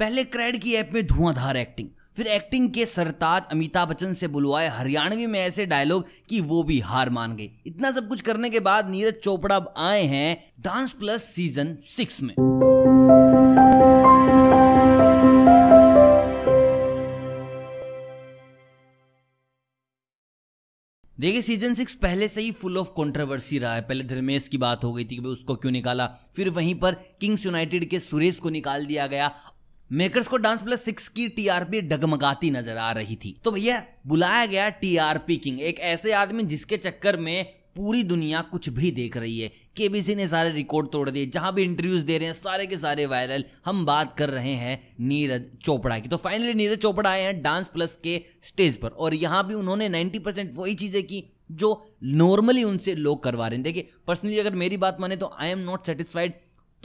पहले क्रेड की ऐप में धुआंधार एक्टिंग फिर एक्टिंग के सरताज अमिताभ बच्चन से बुलवाए हरियाणवी में ऐसे डायलॉग कि वो भी हार मान गई इतना सब कुछ करने के बाद नीरज चोपड़ा अब आए हैं डांस प्लस सीजन सिक्स में देखिए सीजन सिक्स पहले से ही फुल ऑफ कंट्रोवर्सी रहा है पहले धर्मेश की बात हो गई थी कि उसको क्यों निकाला फिर वहीं पर किंग्स यूनाइटेड के सुरेश को निकाल दिया गया मेकर्स को डांस प्लस सिक्स की टीआरपी डगमगाती नजर आ रही थी तो भैया बुलाया गया टीआरपी किंग एक ऐसे आदमी जिसके चक्कर में पूरी दुनिया कुछ भी देख रही है केबीसी ने सारे रिकॉर्ड तोड़ दिए जहां भी इंटरव्यूज दे रहे हैं सारे के सारे वायरल हम बात कर रहे हैं नीरज चोपड़ा की तो फाइनली नीरज चोपड़ा आए हैं डांस प्लस के स्टेज पर और यहाँ भी उन्होंने 90 परसेंट वही चीज़ें की जो नॉर्मली उनसे लोग करवा रहे हैं देखिए पर्सनली अगर मेरी बात माने तो आई एम नॉट सेटिस्फाइड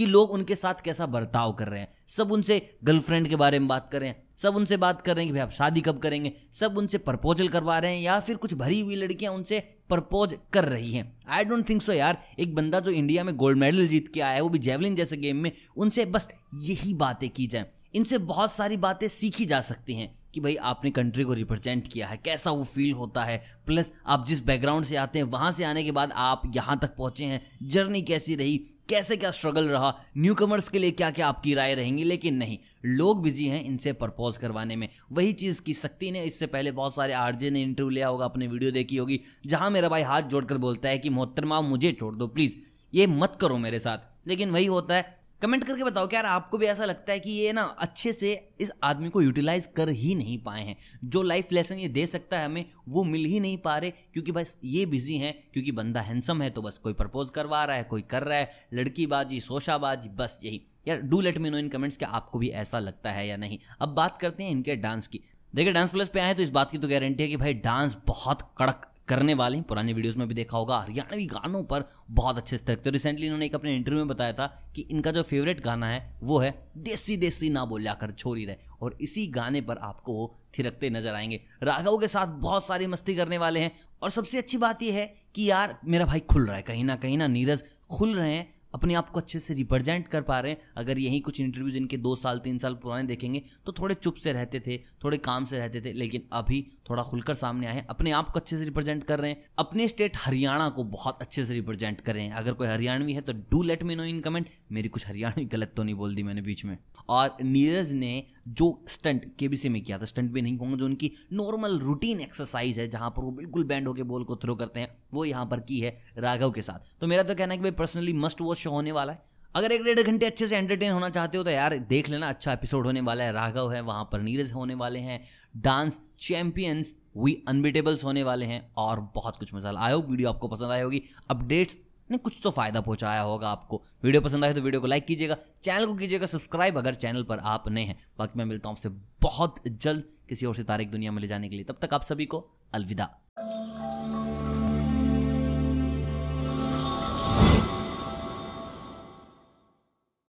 कि लोग उनके साथ कैसा बर्ताव कर रहे हैं सब उनसे गर्लफ्रेंड के बारे में बात कर रहे हैं सब उनसे बात कर रहे हैं कि भाई आप शादी कब करेंगे सब उनसे प्रपोजल करवा रहे हैं या फिर कुछ भरी हुई लड़कियां उनसे प्रपोज कर रही हैं आई डोंट थिंक सो यार एक बंदा जो इंडिया में गोल्ड मेडल जीत के आया है वो भी जेवलिन जैसे गेम में उनसे बस यही बातें की जाएं इनसे बहुत सारी बातें सीखी जा सकती हैं कि भाई आपने कंट्री को रिप्रेजेंट किया है कैसा वो फील होता है प्लस आप जिस बैकग्राउंड से आते हैं वहाँ से आने के बाद आप यहाँ तक पहुँचे हैं जर्नी कैसी रही कैसे क्या स्ट्रगल रहा न्यू कमर्स के लिए क्या क्या आपकी राय रहेंगी लेकिन नहीं लोग बिजी हैं इनसे प्रपोज करवाने में वही चीज़ की शक्ति ने इससे पहले बहुत सारे आरजे ने इंटरव्यू लिया होगा अपने वीडियो देखी होगी जहां मेरा भाई हाथ जोड़कर बोलता है कि मोहतरमा मुझे छोड़ दो प्लीज़ ये मत करो मेरे साथ लेकिन वही होता है कमेंट करके बताओ कि यार आपको भी ऐसा लगता है कि ये ना अच्छे से इस आदमी को यूटिलाइज कर ही नहीं पाए हैं जो लाइफ लेसन ये दे सकता है हमें वो मिल ही नहीं पा रहे क्योंकि बस ये बिजी हैं क्योंकि बंदा हैंडसम है तो बस कोई प्रपोज करवा रहा है कोई कर रहा है लड़की बाजी सोशाबाजी बस यही यार do let me know in comments कि आपको भी ऐसा लगता है या नहीं अब बात करते हैं इनके डांस की देखिए डांस प्लस पे आए तो इस बात की तो गारंटी है कि भाई डांस बहुत कड़क करने वाले हैं पुराने वीडियोस में भी देखा होगा हरियाणवी गानों पर बहुत अच्छे स्तर तो रिसेंटली इन्होंने एक अपने इंटरव्यू में बताया था कि इनका जो फेवरेट गाना है वो है देसी देसी ना बोलिया कर छोरी रहे और इसी गाने पर आपको वो थिरकते नजर आएंगे राघव के साथ बहुत सारी मस्ती करने वाले हैं और सबसे अच्छी बात यह है कि यार मेरा भाई खुल रहा है कहीं ना कहीं ना नीरज खुल रहे हैं अपने आप को अच्छे से रिप्रेजेंट कर पा रहे हैं अगर यही कुछ इंटरव्यूज इनके दो साल तीन साल पुराने देखेंगे तो थोड़े चुप से रहते थे थोड़े काम से रहते थे लेकिन अभी थोड़ा खुलकर सामने आए अपने आप को अच्छे से रिप्रेजेंट कर रहे हैं अपने स्टेट हरियाणा को बहुत अच्छे से रिप्रेजेंट कर रहे हैं अगर कोई हरियाणवी है तो do let me know in comment मेरी कुछ हरियाणवी गलत तो नहीं बोल दी मैंने बीच में और नीरज ने जो स्टंट के में किया था स्टंट भी नहीं कहूँगा जो उनकी नॉर्मल रूटीन एक्सरसाइज है जहाँ पर वो बिल्कुल बैंड होकर बॉल को थ्रो करते हैं वो यहाँ पर की है राघव के साथ तो मेरा तो कहना है कि भाई पर्सनली मस्ट वॉच शो होने वाला है अगर एक डेढ़ घंटे अच्छे से एंटरटेन होना चाहते हो तो यार देख लेना अच्छा एपिसोड होने वाला है राघव है वहाँ पर नीरज होने वाले हैं डांस चैंपियंस वी अनबिटेबल्स होने वाले हैं और बहुत कुछ मसाला आयो वीडियो आपको पसंद आई होगी अपडेट्स ने कुछ तो फायदा पहुंचाया होगा आपको वीडियो पसंद आए तो वीडियो को लाइक कीजिएगा चैनल को कीजिएगा सब्सक्राइब अगर चैनल पर आप नए हैं बाकी मैं मिलता हूं आपसे बहुत जल्द किसी और से तारीख दुनिया में ले जाने के लिए तब तक आप सभी को अलविदा